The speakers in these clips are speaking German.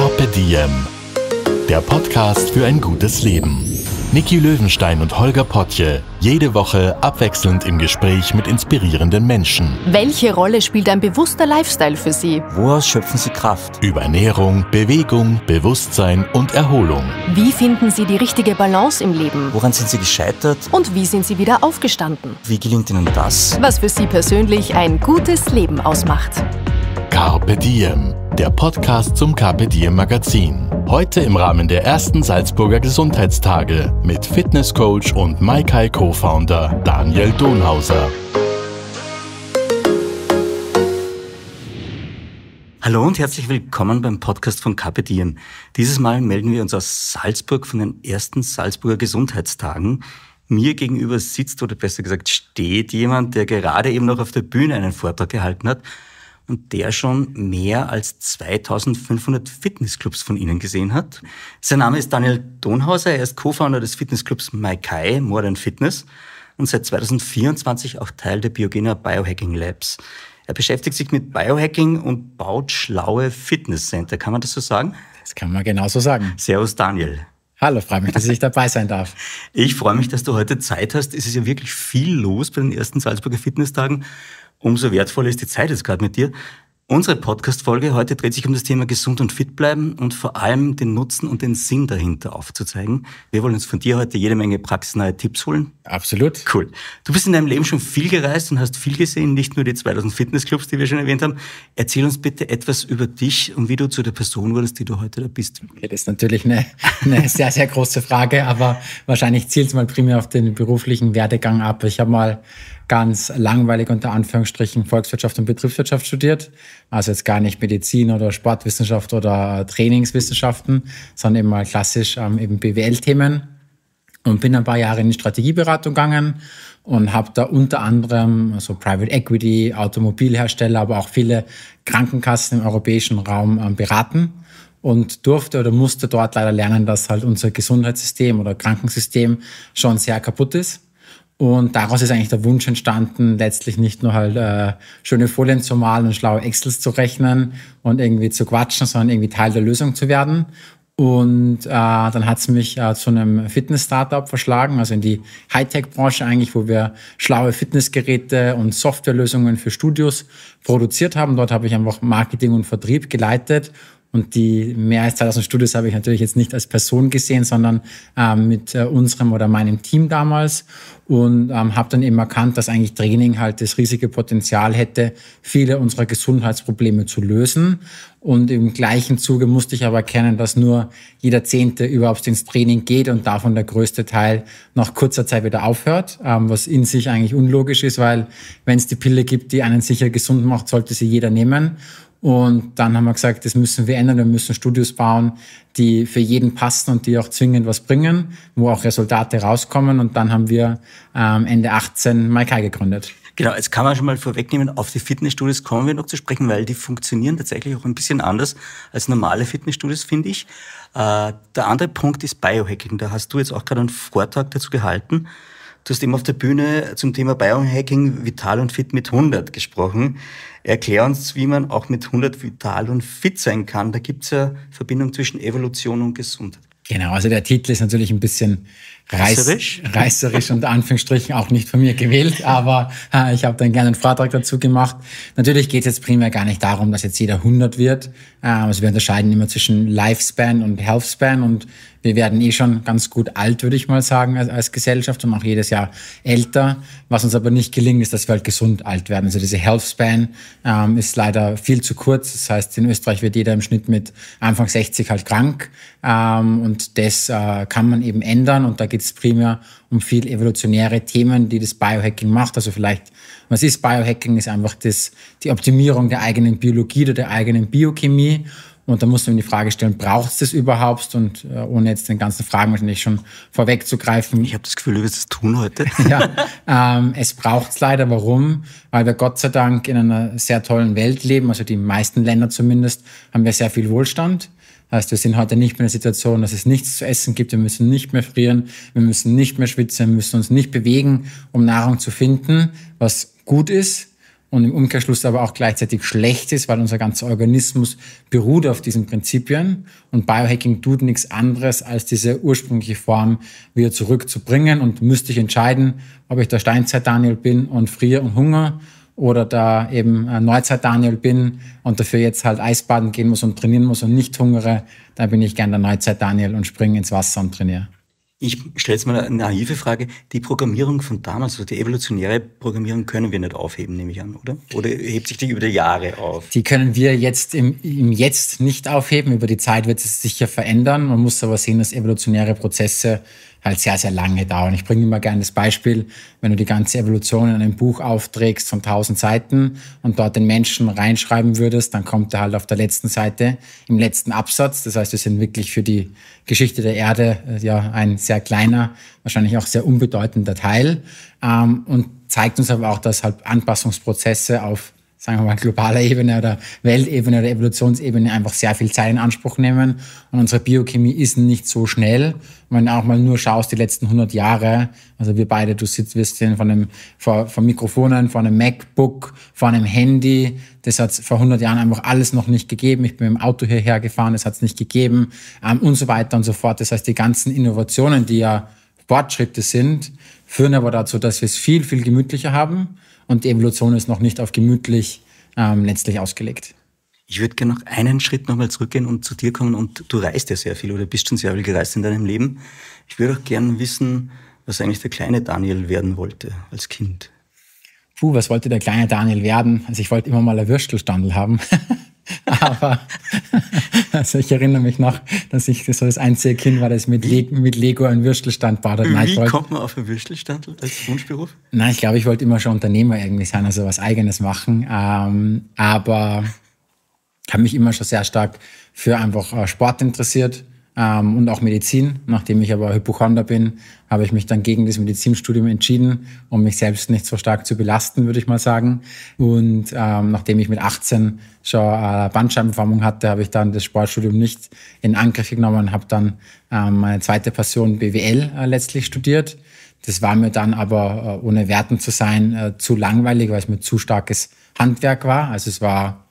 Carpe Diem, der Podcast für ein gutes Leben. Niki Löwenstein und Holger Potje, jede Woche abwechselnd im Gespräch mit inspirierenden Menschen. Welche Rolle spielt ein bewusster Lifestyle für Sie? Woraus schöpfen Sie Kraft? Über Ernährung, Bewegung, Bewusstsein und Erholung. Wie finden Sie die richtige Balance im Leben? Woran sind Sie gescheitert? Und wie sind Sie wieder aufgestanden? Wie gelingt Ihnen das? Was für Sie persönlich ein gutes Leben ausmacht. Carpe Diem der Podcast zum Carpe Diem Magazin. Heute im Rahmen der ersten Salzburger Gesundheitstage mit Fitnesscoach und MyKai Co-Founder Daniel Donhauser. Hallo und herzlich willkommen beim Podcast von Carpe Diem. Dieses Mal melden wir uns aus Salzburg von den ersten Salzburger Gesundheitstagen. Mir gegenüber sitzt oder besser gesagt steht jemand, der gerade eben noch auf der Bühne einen Vortrag gehalten hat und der schon mehr als 2500 Fitnessclubs von ihnen gesehen hat. Sein Name ist Daniel Donhauser, er ist Co-Founder des Fitnessclubs Maikai, Modern Fitness, und seit 2024 auch Teil der Biogena Biohacking Labs. Er beschäftigt sich mit Biohacking und baut schlaue Fitnesscenter. Kann man das so sagen? Das kann man genauso sagen. Servus, Daniel. Hallo, freue mich, dass ich dabei sein darf. Ich freue mich, dass du heute Zeit hast. Es ist ja wirklich viel los bei den ersten Salzburger Fitnesstagen. Umso wertvoller ist die Zeit jetzt gerade mit dir. Unsere Podcast-Folge heute dreht sich um das Thema gesund und fit bleiben und vor allem den Nutzen und den Sinn dahinter aufzuzeigen. Wir wollen uns von dir heute jede Menge praxisnahe Tipps holen. Absolut. Cool. Du bist in deinem Leben schon viel gereist und hast viel gesehen, nicht nur die 2000 Fitnessclubs, die wir schon erwähnt haben. Erzähl uns bitte etwas über dich und wie du zu der Person wurdest, die du heute da bist. Okay, das ist natürlich eine, eine sehr, sehr große Frage, aber wahrscheinlich zielt es mal primär auf den beruflichen Werdegang ab. Ich habe mal ganz langweilig unter Anführungsstrichen Volkswirtschaft und Betriebswirtschaft studiert. Also jetzt gar nicht Medizin oder Sportwissenschaft oder äh, Trainingswissenschaften, sondern eben mal klassisch ähm, eben BWL-Themen. Und bin ein paar Jahre in die Strategieberatung gegangen und habe da unter anderem so also Private Equity, Automobilhersteller, aber auch viele Krankenkassen im europäischen Raum ähm, beraten und durfte oder musste dort leider lernen, dass halt unser Gesundheitssystem oder Krankensystem schon sehr kaputt ist und daraus ist eigentlich der Wunsch entstanden, letztlich nicht nur halt äh, schöne Folien zu malen und schlaue Excels zu rechnen und irgendwie zu quatschen, sondern irgendwie Teil der Lösung zu werden. Und äh, dann hat es mich äh, zu einem Fitness-Startup verschlagen, also in die Hightech-Branche eigentlich, wo wir schlaue Fitnessgeräte und Softwarelösungen für Studios produziert haben. Dort habe ich einfach Marketing und Vertrieb geleitet und die mehr als 2000 Studios habe ich natürlich jetzt nicht als Person gesehen, sondern ähm, mit äh, unserem oder meinem Team damals und ähm, habe dann eben erkannt, dass eigentlich Training halt das riesige Potenzial hätte, viele unserer Gesundheitsprobleme zu lösen. Und im gleichen Zuge musste ich aber erkennen, dass nur jeder Zehnte überhaupt ins Training geht und davon der größte Teil nach kurzer Zeit wieder aufhört, ähm, was in sich eigentlich unlogisch ist, weil wenn es die Pille gibt, die einen sicher gesund macht, sollte sie jeder nehmen. Und dann haben wir gesagt, das müssen wir ändern. Wir müssen Studios bauen, die für jeden passen und die auch zwingend was bringen, wo auch Resultate rauskommen. Und dann haben wir ähm, Ende 18 Maikai gegründet. Genau, jetzt kann man schon mal vorwegnehmen, auf die Fitnessstudios kommen wir noch zu sprechen, weil die funktionieren tatsächlich auch ein bisschen anders als normale Fitnessstudios, finde ich. Äh, der andere Punkt ist Biohacking. Da hast du jetzt auch gerade einen Vortrag dazu gehalten. Du hast eben auf der Bühne zum Thema Biohacking vital und fit mit 100 gesprochen. Erklär uns, wie man auch mit 100 vital und fit sein kann. Da gibt es ja Verbindung zwischen Evolution und Gesundheit. Genau, also der Titel ist natürlich ein bisschen reißerisch, reiß, reißerisch und Anführungsstrichen auch nicht von mir gewählt, aber äh, ich habe dann gerne einen Vortrag dazu gemacht. Natürlich geht es jetzt primär gar nicht darum, dass jetzt jeder 100 wird. Äh, also wir unterscheiden immer zwischen Lifespan und Healthspan und wir werden eh schon ganz gut alt, würde ich mal sagen, als, als, Gesellschaft und auch jedes Jahr älter. Was uns aber nicht gelingt, ist, dass wir halt gesund alt werden. Also diese Health Span ähm, ist leider viel zu kurz. Das heißt, in Österreich wird jeder im Schnitt mit Anfang 60 halt krank. Ähm, und das äh, kann man eben ändern. Und da geht es primär um viel evolutionäre Themen, die das Biohacking macht. Also vielleicht, was ist Biohacking? Ist einfach das, die Optimierung der eigenen Biologie oder der eigenen Biochemie. Und da musst du mir die Frage stellen, braucht es das überhaupt? Und äh, ohne jetzt den ganzen Fragen wahrscheinlich schon vorwegzugreifen. Ich habe das Gefühl, du wirst es tun heute. ja, ähm, es braucht es leider. Warum? Weil wir Gott sei Dank in einer sehr tollen Welt leben, also die meisten Länder zumindest, haben wir sehr viel Wohlstand. Das heißt, wir sind heute nicht mehr in der Situation, dass es nichts zu essen gibt. Wir müssen nicht mehr frieren, wir müssen nicht mehr schwitzen, wir müssen uns nicht bewegen, um Nahrung zu finden, was gut ist und im Umkehrschluss aber auch gleichzeitig schlecht ist, weil unser ganzer Organismus beruht auf diesen Prinzipien und Biohacking tut nichts anderes, als diese ursprüngliche Form wieder zurückzubringen und müsste ich entscheiden, ob ich der Steinzeit-Daniel bin und friere und Hunger oder da eben äh, Neuzeit-Daniel bin und dafür jetzt halt Eisbaden gehen muss und trainieren muss und nicht hungere, dann bin ich gern der Neuzeit-Daniel und springe ins Wasser und trainiere. Ich stelle jetzt mal eine naive Frage. Die Programmierung von damals, also die evolutionäre Programmierung, können wir nicht aufheben, nehme ich an, oder? Oder hebt sich die über die Jahre auf? Die können wir jetzt im, im Jetzt nicht aufheben. Über die Zeit wird es sicher verändern. Man muss aber sehen, dass evolutionäre Prozesse halt sehr, sehr lange dauern. Ich bringe immer gerne das Beispiel, wenn du die ganze Evolution in einem Buch aufträgst von 1000 Seiten und dort den Menschen reinschreiben würdest, dann kommt er halt auf der letzten Seite im letzten Absatz. Das heißt, wir sind wirklich für die Geschichte der Erde äh, ja ein sehr kleiner, wahrscheinlich auch sehr unbedeutender Teil. Ähm, und zeigt uns aber auch, dass halt Anpassungsprozesse auf sagen wir mal, globaler Ebene oder Weltebene oder Evolutionsebene einfach sehr viel Zeit in Anspruch nehmen. Und unsere Biochemie ist nicht so schnell. wenn du auch mal nur schaust, die letzten 100 Jahre, also wir beide, du sitzt, wir stehen von, einem, vor, von Mikrofonen, von einem MacBook, von einem Handy. Das hat es vor 100 Jahren einfach alles noch nicht gegeben. Ich bin mit dem Auto hierher gefahren, das hat es nicht gegeben ähm, und so weiter und so fort. Das heißt, die ganzen Innovationen, die ja Fortschritte sind, führen aber dazu, dass wir es viel, viel gemütlicher haben und die Evolution ist noch nicht auf gemütlich ähm, letztlich ausgelegt. Ich würde gerne noch einen Schritt nochmal zurückgehen und zu dir kommen und du reist ja sehr viel oder bist schon sehr viel gereist in deinem Leben. Ich würde auch gerne wissen, was eigentlich der kleine Daniel werden wollte als Kind. Puh, was wollte der kleine Daniel werden? Also ich wollte immer mal einen Würstelstandel haben. Aber also ich erinnere mich noch, dass ich so das einzige Kind war, das mit, Le mit Lego einen Würstelstand baut Wie wollte, kommt man auf einen Würstelstand als Wunschberuf? Nein, ich glaube, ich wollte immer schon Unternehmer irgendwie sein, also was Eigenes machen. Ähm, aber habe mich immer schon sehr stark für einfach äh, Sport interessiert ähm, und auch Medizin. Nachdem ich aber Hypochonder bin, habe ich mich dann gegen das Medizinstudium entschieden, um mich selbst nicht so stark zu belasten, würde ich mal sagen. Und ähm, nachdem ich mit 18 schon äh, Bandscheibenvermummung hatte, habe ich dann das Sportstudium nicht in Angriff genommen und habe dann ähm, meine zweite Passion BWL äh, letztlich studiert. Das war mir dann aber, äh, ohne Werten zu sein, äh, zu langweilig, weil es mir zu starkes Handwerk war. Also es war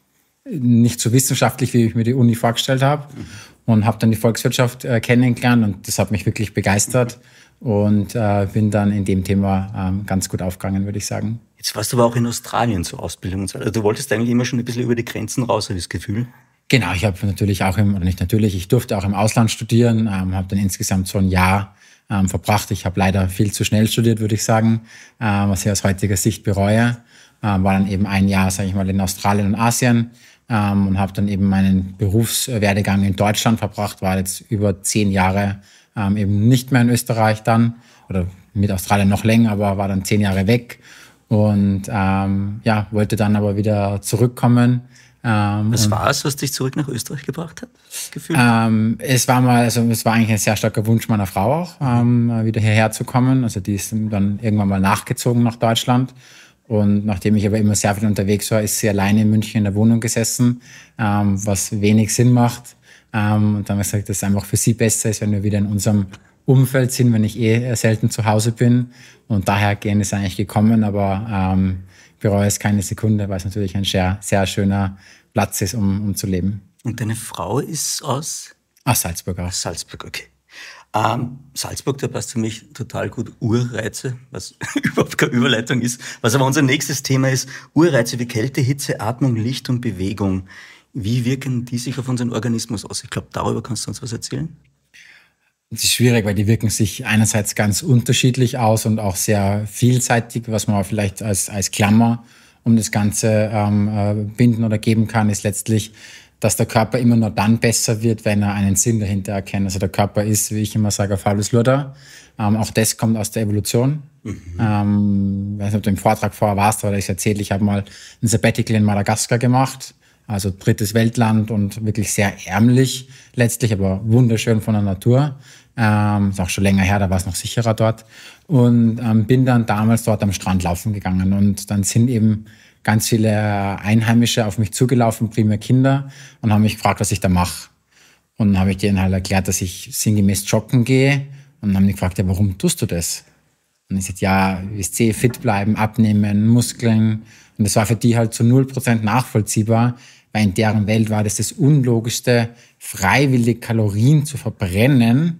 nicht so wissenschaftlich, wie ich mir die Uni vorgestellt habe. Mhm und habe dann die Volkswirtschaft äh, kennengelernt und das hat mich wirklich begeistert und äh, bin dann in dem Thema äh, ganz gut aufgegangen, würde ich sagen. Jetzt warst du aber auch in Australien zur Ausbildung. Und so. Also du wolltest eigentlich immer schon ein bisschen über die Grenzen raus, habe ich das Gefühl. Genau, ich habe natürlich auch im, oder nicht natürlich, ich durfte auch im Ausland studieren, ähm, habe dann insgesamt so ein Jahr ähm, verbracht. Ich habe leider viel zu schnell studiert, würde ich sagen, äh, was ich aus heutiger Sicht bereue. Ähm, war dann eben ein Jahr, sage ich mal, in Australien und Asien, ähm, und habe dann eben meinen Berufswerdegang in Deutschland verbracht, war jetzt über zehn Jahre ähm, eben nicht mehr in Österreich dann oder mit Australien noch länger, aber war dann zehn Jahre weg und ähm, ja, wollte dann aber wieder zurückkommen. Ähm, was war es, was dich zurück nach Österreich gebracht hat? Gefühlt? Ähm, es war mal, also es war eigentlich ein sehr starker Wunsch meiner Frau auch, ähm, wieder hierher zu kommen. Also die ist dann irgendwann mal nachgezogen nach Deutschland und nachdem ich aber immer sehr viel unterwegs war, ist sie alleine in München in der Wohnung gesessen, ähm, was wenig Sinn macht. Ähm, und dann habe ich gesagt, dass es einfach für sie besser ist, wenn wir wieder in unserem Umfeld sind, wenn ich eh selten zu Hause bin. Und daher gehen ist eigentlich gekommen, aber ähm, ich bereue es keine Sekunde, weil es natürlich ein sehr, sehr schöner Platz ist, um, um zu leben. Und deine Frau ist aus? Aus Salzburg. Aus Salzburg, okay. Ähm, Salzburg, da passt für mich total gut Urreize, was überhaupt keine Überleitung ist. Was aber unser nächstes Thema ist, Urreize wie Kälte, Hitze, Atmung, Licht und Bewegung. Wie wirken die sich auf unseren Organismus aus? Ich glaube, darüber kannst du uns was erzählen. Das ist schwierig, weil die wirken sich einerseits ganz unterschiedlich aus und auch sehr vielseitig, was man vielleicht als, als Klammer um das Ganze ähm, äh, binden oder geben kann, ist letztlich, dass der Körper immer nur dann besser wird, wenn er einen Sinn dahinter erkennt. Also der Körper ist, wie ich immer sage, auf halbes Lurda. Ähm, auch das kommt aus der Evolution. Mhm. Ähm, ich weiß nicht, ob du im Vortrag vorher warst, aber ich erzähle, ich habe mal ein Sabbatical in Madagaskar gemacht. Also drittes Weltland und wirklich sehr ärmlich letztlich, aber wunderschön von der Natur. Ähm, ist auch schon länger her, da war es noch sicherer dort. Und ähm, bin dann damals dort am Strand laufen gegangen. Und dann sind eben ganz viele Einheimische auf mich zugelaufen, primär Kinder, und haben mich gefragt, was ich da mache. Und dann habe ich denen halt erklärt, dass ich sinngemäß joggen gehe. Und dann haben die gefragt, ja, warum tust du das? Und ich sagte, ja, wisst ihr, fit bleiben, abnehmen, Muskeln. Und das war für die halt zu 0% nachvollziehbar, weil in deren Welt war das das Unlogischste, freiwillig Kalorien zu verbrennen,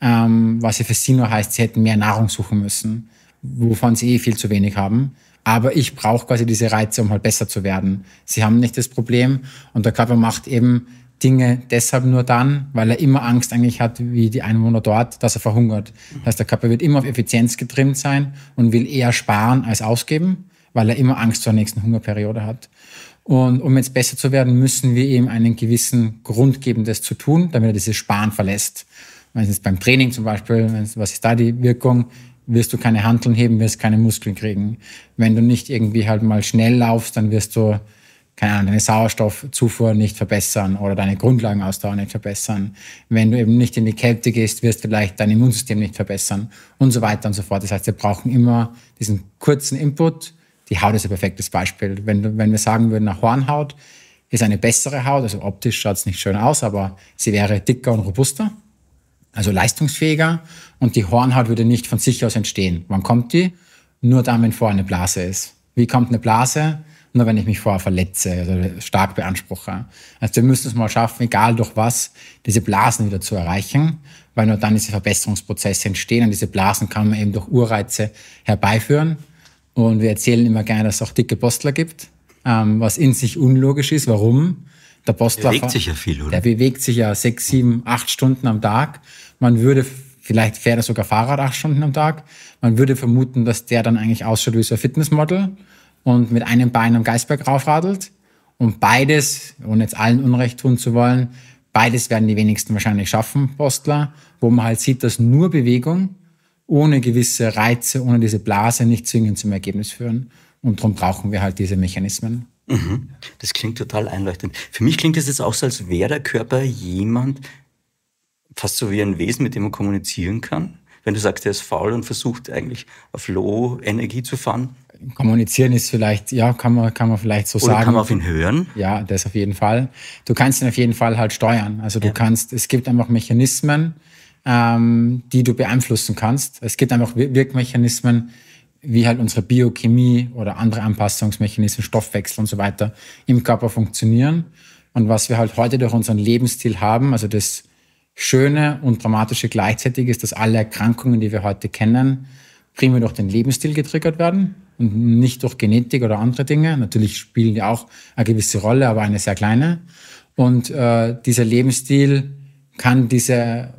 ähm, was ja für sie nur heißt, sie hätten mehr Nahrung suchen müssen wovon sie eh viel zu wenig haben. Aber ich brauche quasi diese Reize, um halt besser zu werden. Sie haben nicht das Problem und der Körper macht eben Dinge deshalb nur dann, weil er immer Angst eigentlich hat, wie die Einwohner dort, dass er verhungert. Das heißt, der Körper wird immer auf Effizienz getrimmt sein und will eher sparen als ausgeben, weil er immer Angst zur nächsten Hungerperiode hat. Und um jetzt besser zu werden, müssen wir ihm einen gewissen Grund geben, das zu tun, damit er dieses Sparen verlässt. Wenn es beim Training zum Beispiel, was ist da die Wirkung? wirst du keine Handeln heben, wirst keine Muskeln kriegen. Wenn du nicht irgendwie halt mal schnell laufst, dann wirst du, keine Ahnung, deine Sauerstoffzufuhr nicht verbessern oder deine Grundlagenausdauer nicht verbessern. Wenn du eben nicht in die Kälte gehst, wirst du vielleicht dein Immunsystem nicht verbessern und so weiter und so fort. Das heißt, wir brauchen immer diesen kurzen Input. Die Haut ist ein perfektes Beispiel. Wenn, wenn wir sagen würden, nach Hornhaut ist eine bessere Haut, also optisch schaut es nicht schön aus, aber sie wäre dicker und robuster also leistungsfähiger und die Hornhaut würde nicht von sich aus entstehen. Wann kommt die? Nur dann, wenn vorher eine Blase ist. Wie kommt eine Blase? Nur wenn ich mich vorher verletze oder stark beanspruche. Also wir müssen es mal schaffen, egal durch was, diese Blasen wieder zu erreichen, weil nur dann diese Verbesserungsprozesse entstehen und diese Blasen kann man eben durch Urreize herbeiführen. Und wir erzählen immer gerne, dass es auch dicke Postler gibt, ähm, was in sich unlogisch ist. Warum? Der Postler bewegt sich ja viel, oder? Der bewegt sich ja sechs, sieben, acht Stunden am Tag. Man würde, vielleicht fährt er sogar Fahrrad acht Stunden am Tag. Man würde vermuten, dass der dann eigentlich ausschaut wie so ein Fitnessmodel und mit einem Bein am Geisberg raufradelt. Und beides, ohne jetzt allen Unrecht tun zu wollen, beides werden die wenigsten wahrscheinlich schaffen, Postler, wo man halt sieht, dass nur Bewegung ohne gewisse Reize, ohne diese Blase nicht zwingend zum Ergebnis führen. Und darum brauchen wir halt diese Mechanismen. Mhm. Das klingt total einleuchtend. Für mich klingt es jetzt auch so, als wäre der Körper jemand, fast so wie ein Wesen, mit dem man kommunizieren kann. Wenn du sagst, er ist faul und versucht eigentlich auf Low-Energie zu fahren. Kommunizieren ist vielleicht, ja, kann man, kann man vielleicht so Oder sagen. Kann man auf ihn hören? Ja, das auf jeden Fall. Du kannst ihn auf jeden Fall halt steuern. Also du ja. kannst, es gibt einfach Mechanismen, ähm, die du beeinflussen kannst. Es gibt einfach Wirkmechanismen, wie halt unsere Biochemie oder andere Anpassungsmechanismen, Stoffwechsel und so weiter im Körper funktionieren. Und was wir halt heute durch unseren Lebensstil haben, also das Schöne und Dramatische gleichzeitig ist, dass alle Erkrankungen, die wir heute kennen, primär durch den Lebensstil getriggert werden und nicht durch Genetik oder andere Dinge. Natürlich spielen die auch eine gewisse Rolle, aber eine sehr kleine. Und äh, dieser Lebensstil kann diese,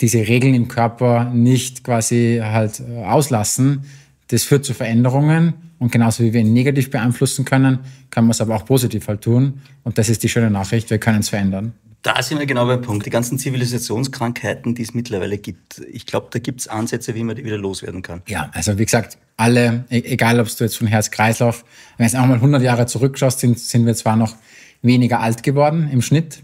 diese Regeln im Körper nicht quasi halt äh, auslassen, das führt zu Veränderungen und genauso wie wir ihn negativ beeinflussen können, kann man es aber auch positiv halt tun. Und das ist die schöne Nachricht, wir können es verändern. Da sind wir genau beim Punkt. Die ganzen Zivilisationskrankheiten, die es mittlerweile gibt. Ich glaube, da gibt es Ansätze, wie man die wieder loswerden kann. Ja, also wie gesagt, alle, e-, egal ob du jetzt von Herz-Kreislauf, wenn du jetzt auch mal 100 Jahre zurückschaust, sind, sind wir zwar noch weniger alt geworden im Schnitt,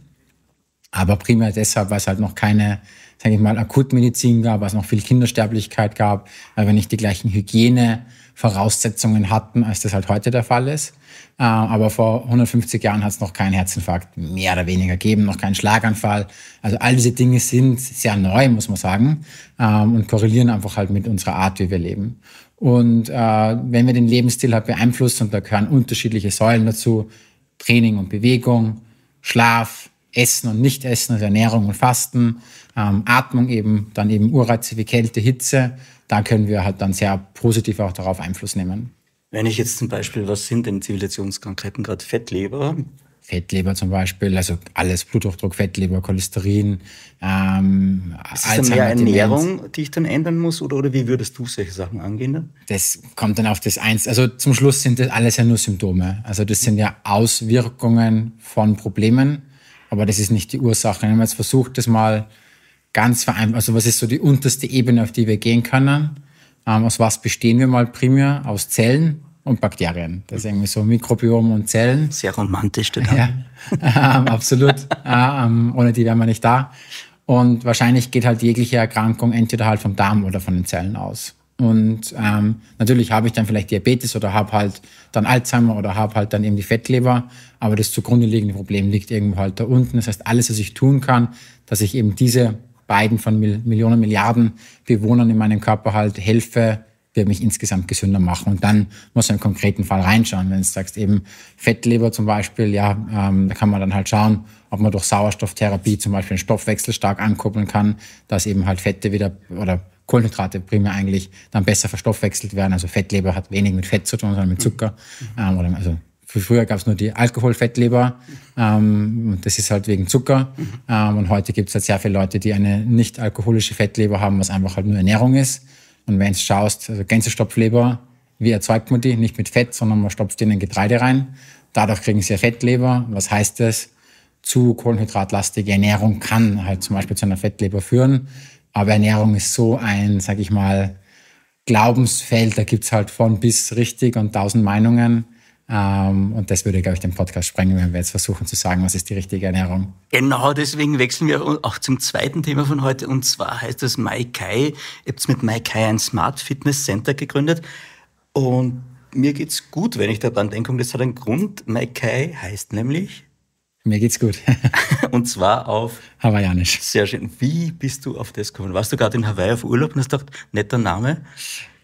aber primär deshalb, weil es halt noch keine sage ich mal, Akutmedizin gab, als es noch viel Kindersterblichkeit gab, weil wir nicht die gleichen Hygienevoraussetzungen hatten, als das halt heute der Fall ist. Äh, aber vor 150 Jahren hat es noch keinen Herzinfarkt mehr oder weniger gegeben, noch keinen Schlaganfall. Also all diese Dinge sind sehr neu, muss man sagen, ähm, und korrelieren einfach halt mit unserer Art, wie wir leben. Und äh, wenn wir den Lebensstil halt beeinflussen, und da gehören unterschiedliche Säulen dazu, Training und Bewegung, Schlaf, Essen und Nichtessen, also Ernährung und Fasten, ähm, Atmung eben, dann eben Urreize Kälte, Hitze. Da können wir halt dann sehr positiv auch darauf Einfluss nehmen. Wenn ich jetzt zum Beispiel, was sind denn Zivilisationskrankheiten gerade? Fettleber? Fettleber zum Beispiel, also alles, Bluthochdruck, Fettleber, Cholesterin. Ähm, ist es dann mehr Ernährung, die ich dann ändern muss oder, oder wie würdest du solche Sachen angehen? Dann? Das kommt dann auf das Eins. Also zum Schluss sind das alles ja nur Symptome. Also das sind ja Auswirkungen von Problemen, aber das ist nicht die Ursache. Wenn man jetzt versucht, das mal ganz vereinfacht, also was ist so die unterste Ebene, auf die wir gehen können? Ähm, aus was bestehen wir mal primär? Aus Zellen und Bakterien. Das ist irgendwie so Mikrobiom und Zellen. Sehr romantisch, der Name. Ja, ähm, absolut. ähm, ohne die wären wir nicht da. Und wahrscheinlich geht halt jegliche Erkrankung entweder halt vom Darm oder von den Zellen aus. Und ähm, natürlich habe ich dann vielleicht Diabetes oder habe halt dann Alzheimer oder habe halt dann eben die Fettleber. Aber das zugrunde liegende Problem liegt irgendwo halt da unten. Das heißt, alles, was ich tun kann, dass ich eben diese beiden von Mil Millionen, Milliarden Bewohnern in meinem Körper halt helfe, wird mich insgesamt gesünder machen. Und dann muss man im konkreten Fall reinschauen. Wenn du sagst, eben Fettleber zum Beispiel, ja, ähm, da kann man dann halt schauen, ob man durch Sauerstofftherapie zum Beispiel den Stoffwechsel stark ankuppeln kann, dass eben halt Fette wieder oder Kohlenhydrate primär eigentlich dann besser verstoffwechselt werden. Also Fettleber hat wenig mit Fett zu tun, sondern mit Zucker. Mhm. Ähm, oder also Früher gab es nur die Alkoholfettleber. Ähm, das ist halt wegen Zucker. Mhm. Ähm, und heute gibt es halt sehr viele Leute, die eine nicht alkoholische Fettleber haben, was einfach halt nur Ernährung ist. Und wenn du schaust, also Gänsestopfleber, wie erzeugt man die? Nicht mit Fett, sondern man stopft in ein Getreide rein. Dadurch kriegen sie Fettleber. Was heißt das? Zu kohlenhydratlastige Ernährung kann halt zum Beispiel zu einer Fettleber führen. Aber Ernährung ist so ein, sag ich mal, Glaubensfeld. Da gibt es halt von bis richtig und tausend Meinungen. Ähm, und das würde, glaube ich, den Podcast sprengen, wenn wir jetzt versuchen zu sagen, was ist die richtige Ernährung. Genau, deswegen wechseln wir auch zum zweiten Thema von heute. Und zwar heißt das MyKai. Ich habe mit MyKai ein Smart Fitness Center gegründet. Und mir geht es gut, wenn ich daran denke. Und das hat einen Grund. MyKai heißt nämlich mir geht's gut. und zwar auf Hawaiianisch. Sehr schön. Wie bist du auf das gekommen? Warst du gerade in Hawaii auf Urlaub und hast gedacht, netter Name?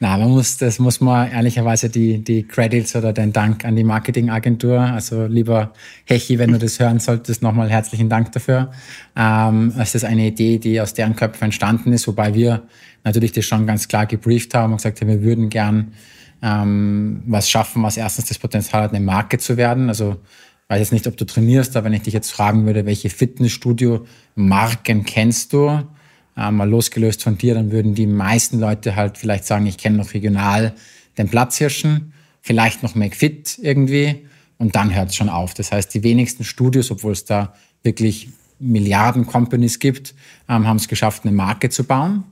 Na, man muss, das muss man ehrlicherweise die, die Credits oder den Dank an die Marketingagentur. Also lieber Hechi, wenn du das hören solltest, nochmal herzlichen Dank dafür. Ähm, es ist eine Idee, die aus deren Köpfen entstanden ist, wobei wir natürlich das schon ganz klar gebrieft haben und gesagt haben, wir würden gern ähm, was schaffen, was erstens das Potenzial hat, eine Marke zu werden. Also weiß jetzt nicht, ob du trainierst, aber wenn ich dich jetzt fragen würde, welche Fitnessstudio-Marken kennst du, äh, mal losgelöst von dir, dann würden die meisten Leute halt vielleicht sagen, ich kenne noch regional den Platzhirschen, vielleicht noch McFit irgendwie und dann hört es schon auf. Das heißt, die wenigsten Studios, obwohl es da wirklich Milliarden Companies gibt, ähm, haben es geschafft, eine Marke zu bauen.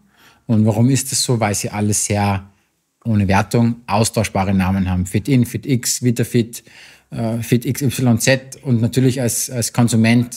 Und warum ist das so? Weil sie alle sehr ohne Wertung austauschbare Namen haben. FitIn, FitX, VitaFit äh, Fit XYZ und natürlich als, als Konsument,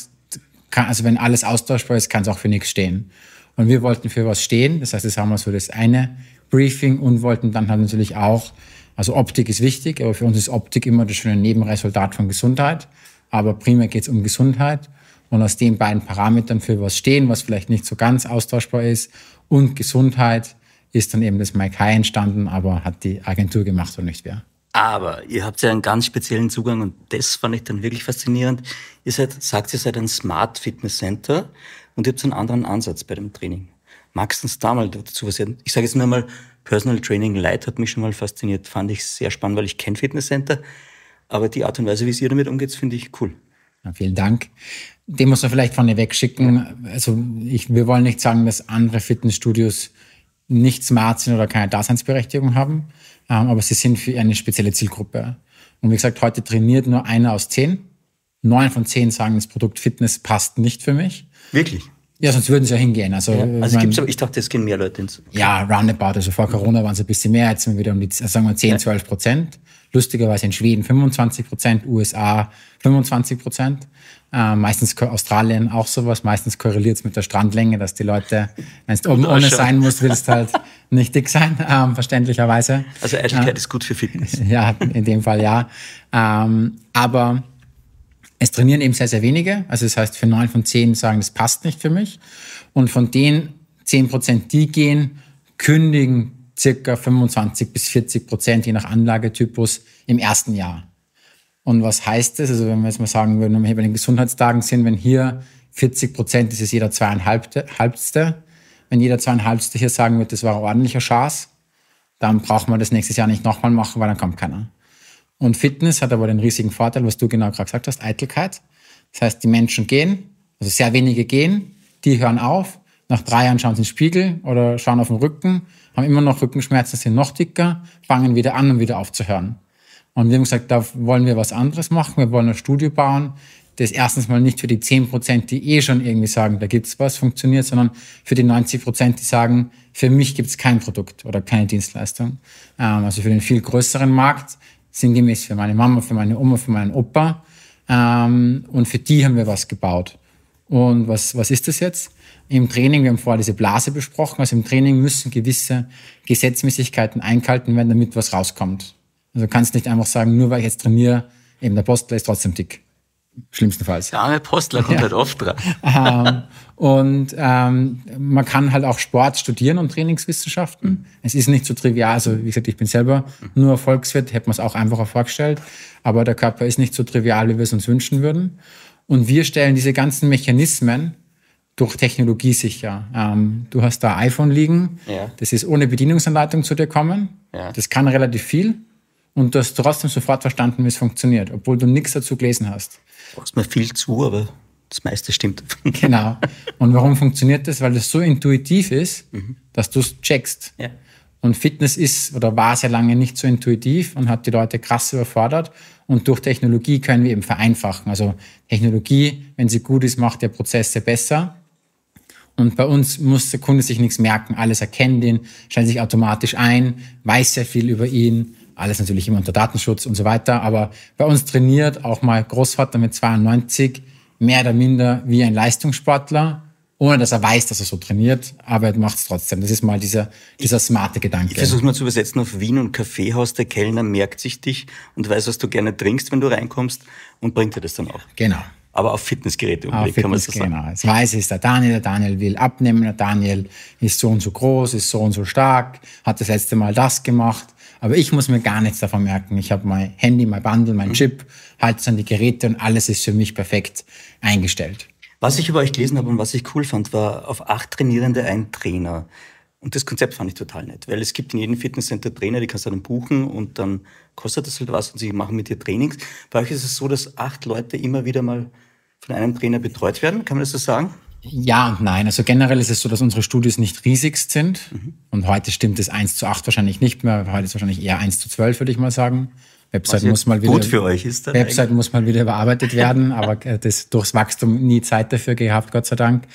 kann, also wenn alles austauschbar ist, kann es auch für nichts stehen. Und wir wollten für was stehen, das heißt, das haben wir so das eine Briefing und wollten dann halt natürlich auch, also Optik ist wichtig, aber für uns ist Optik immer das schöne Nebenresultat von Gesundheit. Aber primär geht es um Gesundheit und aus den beiden Parametern für was stehen, was vielleicht nicht so ganz austauschbar ist und Gesundheit ist dann eben das Mike High entstanden, aber hat die Agentur gemacht und nicht wer. Aber ihr habt ja einen ganz speziellen Zugang und das fand ich dann wirklich faszinierend. Ihr seid, sagt, ihr seid ein Smart Fitness Center und ihr habt einen anderen Ansatz bei dem Training. Magst du uns da mal dazu was sagen? Ich sage jetzt nur mal, Personal Training Light hat mich schon mal fasziniert, fand ich sehr spannend, weil ich kenne Fitness Center. Aber die Art und Weise, wie ihr damit umgeht, finde ich cool. Ja, vielen Dank. Den muss man vielleicht vorne wegschicken. Also ich, wir wollen nicht sagen, dass andere Fitnessstudios nicht smart sind oder keine Daseinsberechtigung haben, ähm, aber sie sind für eine spezielle Zielgruppe. Und wie gesagt, heute trainiert nur einer aus zehn. Neun von zehn sagen, das Produkt Fitness passt nicht für mich. Wirklich? Ja, sonst würden sie ja hingehen. Also, ja. also ich gibt's aber, ich dachte, es gehen mehr Leute ins. Ja, roundabout. Also vor Corona waren es ein bisschen mehr, jetzt sind wir wieder um die, sagen wir 10, 12 Prozent lustigerweise in Schweden 25 Prozent, USA 25 Prozent. Ähm, meistens Australien auch sowas. Meistens korreliert es mit der Strandlänge, dass die Leute, wenn es oben ohne sein muss, willst halt nicht dick sein, ähm, verständlicherweise. Also Eitelkeit äh, ist gut für Fitness. Ja, in dem Fall ja. Ähm, aber es trainieren eben sehr, sehr wenige. Also das heißt, für neun von zehn sagen, das passt nicht für mich. Und von den zehn Prozent, die gehen, kündigen circa 25 bis 40 Prozent, je nach Anlagetypus, im ersten Jahr. Und was heißt das? Also wenn wir jetzt mal sagen würden, wenn wir hier bei den Gesundheitstagen sind, wenn hier 40 Prozent ist, ist jeder zweieinhalbste. Wenn jeder zweieinhalbste hier sagen wird, das war ein ordentlicher Schaß, dann brauchen wir das nächstes Jahr nicht nochmal machen, weil dann kommt keiner. Und Fitness hat aber den riesigen Vorteil, was du genau gerade gesagt hast, Eitelkeit. Das heißt, die Menschen gehen, also sehr wenige gehen, die hören auf nach drei Jahren schauen sie in den Spiegel oder schauen auf den Rücken, haben immer noch Rückenschmerzen, sind noch dicker, fangen wieder an, um wieder aufzuhören. Und wir haben gesagt, da wollen wir was anderes machen. Wir wollen ein Studio bauen, das erstens mal nicht für die 10 Prozent, die eh schon irgendwie sagen, da gibt es was, funktioniert, sondern für die 90 Prozent, die sagen, für mich gibt es kein Produkt oder keine Dienstleistung. Ähm, also für den viel größeren Markt, sinngemäß für meine Mama, für meine Oma, für meinen Opa. Ähm, und für die haben wir was gebaut. Und was, was ist das jetzt? im Training, wir haben vorher diese Blase besprochen, also im Training müssen gewisse Gesetzmäßigkeiten eingehalten werden, damit was rauskommt. Also du kannst nicht einfach sagen, nur weil ich jetzt trainiere, eben der Postler ist trotzdem dick. Schlimmstenfalls. Der arme Postler kommt ja. halt oft dran. ähm, und ähm, man kann halt auch Sport studieren und Trainingswissenschaften. Mhm. Es ist nicht so trivial. Also wie gesagt, ich bin selber mhm. nur Erfolgswirt, hätte man es auch einfacher vorgestellt. Aber der Körper ist nicht so trivial, wie wir es uns wünschen würden. Und wir stellen diese ganzen Mechanismen, durch Technologie sicher. Ähm, du hast da iPhone liegen, ja. das ist ohne Bedienungsanleitung zu dir kommen. Ja. Das kann relativ viel und du hast trotzdem sofort verstanden, wie es funktioniert, obwohl du nichts dazu gelesen hast. Du brauchst mir viel zu, aber das meiste stimmt. genau. Und warum funktioniert das? Weil das so intuitiv ist, mhm. dass du es checkst. Ja. Und Fitness ist oder war sehr lange nicht so intuitiv und hat die Leute krass überfordert. Und durch Technologie können wir eben vereinfachen. Also Technologie, wenn sie gut ist, macht ja Prozesse besser. Und bei uns muss der Kunde sich nichts merken. Alles erkennt ihn, schaltet sich automatisch ein, weiß sehr viel über ihn. Alles natürlich immer unter Datenschutz und so weiter. Aber bei uns trainiert auch mal Großvater mit 92 mehr oder minder wie ein Leistungssportler, ohne dass er weiß, dass er so trainiert. Aber er macht es trotzdem. Das ist mal dieser, dieser smarte Gedanke. Ich versuche mal zu übersetzen auf Wien und Kaffeehaus. Der Kellner merkt sich dich und weiß, was du gerne trinkst, wenn du reinkommst und bringt dir das dann auch. Genau aber auf Fitnessgeräte umgelegt, Fitness, kann man das sagen. Genau, jetzt weiß ich, der Daniel, der Daniel will abnehmen, der Daniel ist so und so groß, ist so und so stark, hat das letzte Mal das gemacht, aber ich muss mir gar nichts davon merken. Ich habe mein Handy, mein Bundle, mein mhm. Chip, halte es an die Geräte und alles ist für mich perfekt eingestellt. Was ich über euch gelesen habe und was ich cool fand, war auf acht Trainierende ein Trainer. Und das Konzept fand ich total nett, weil es gibt in jedem Fitnesscenter Trainer, die kannst du dann buchen und dann kostet das halt was und sie machen mit dir Trainings. Bei euch ist es so, dass acht Leute immer wieder mal von einem Trainer betreut werden, kann man das so sagen? Ja und nein. Also generell ist es so, dass unsere Studios nicht riesigst sind. Mhm. Und heute stimmt es 1 zu 8 wahrscheinlich nicht mehr. Heute ist es wahrscheinlich eher 1 zu 12, würde ich mal sagen. Website muss mal wieder. Gut für euch ist dann Website eigentlich? muss mal wieder überarbeitet werden, aber äh, das durchs Wachstum nie Zeit dafür gehabt, Gott sei Dank.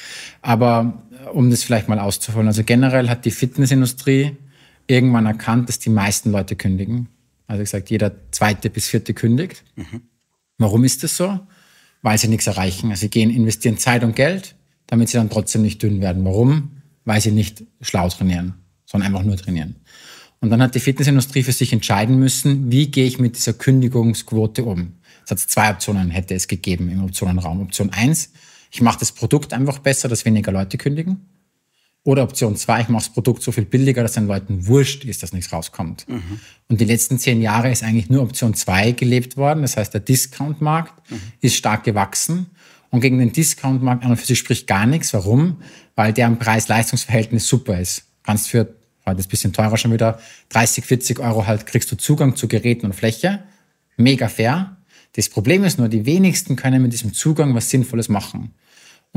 Aber äh, um das vielleicht mal auszuholen. Also generell hat die Fitnessindustrie irgendwann erkannt, dass die meisten Leute kündigen. Also gesagt, jeder zweite bis vierte kündigt. Mhm. Warum ist das so? Weil sie nichts erreichen. Also sie gehen, investieren Zeit und Geld, damit sie dann trotzdem nicht dünn werden. Warum? Weil sie nicht schlau trainieren, sondern einfach nur trainieren. Und dann hat die Fitnessindustrie für sich entscheiden müssen, wie gehe ich mit dieser Kündigungsquote um. Es hat zwei Optionen, hätte es gegeben im Optionenraum. Option eins: ich mache das Produkt einfach besser, dass weniger Leute kündigen. Oder Option zwei, ich mache das Produkt so viel billiger, dass den Leuten wurscht ist, dass nichts rauskommt. Mhm. Und die letzten zehn Jahre ist eigentlich nur Option zwei gelebt worden. Das heißt, der Discount-Markt mhm. ist stark gewachsen. Und gegen den Discount-Markt an und für sich spricht gar nichts. Warum? Weil der im Preis-Leistungs-Verhältnis super ist. Kannst für, heute ist ein bisschen teurer schon wieder, 30, 40 Euro halt kriegst du Zugang zu Geräten und Fläche. Mega fair. Das Problem ist nur, die wenigsten können mit diesem Zugang was Sinnvolles machen.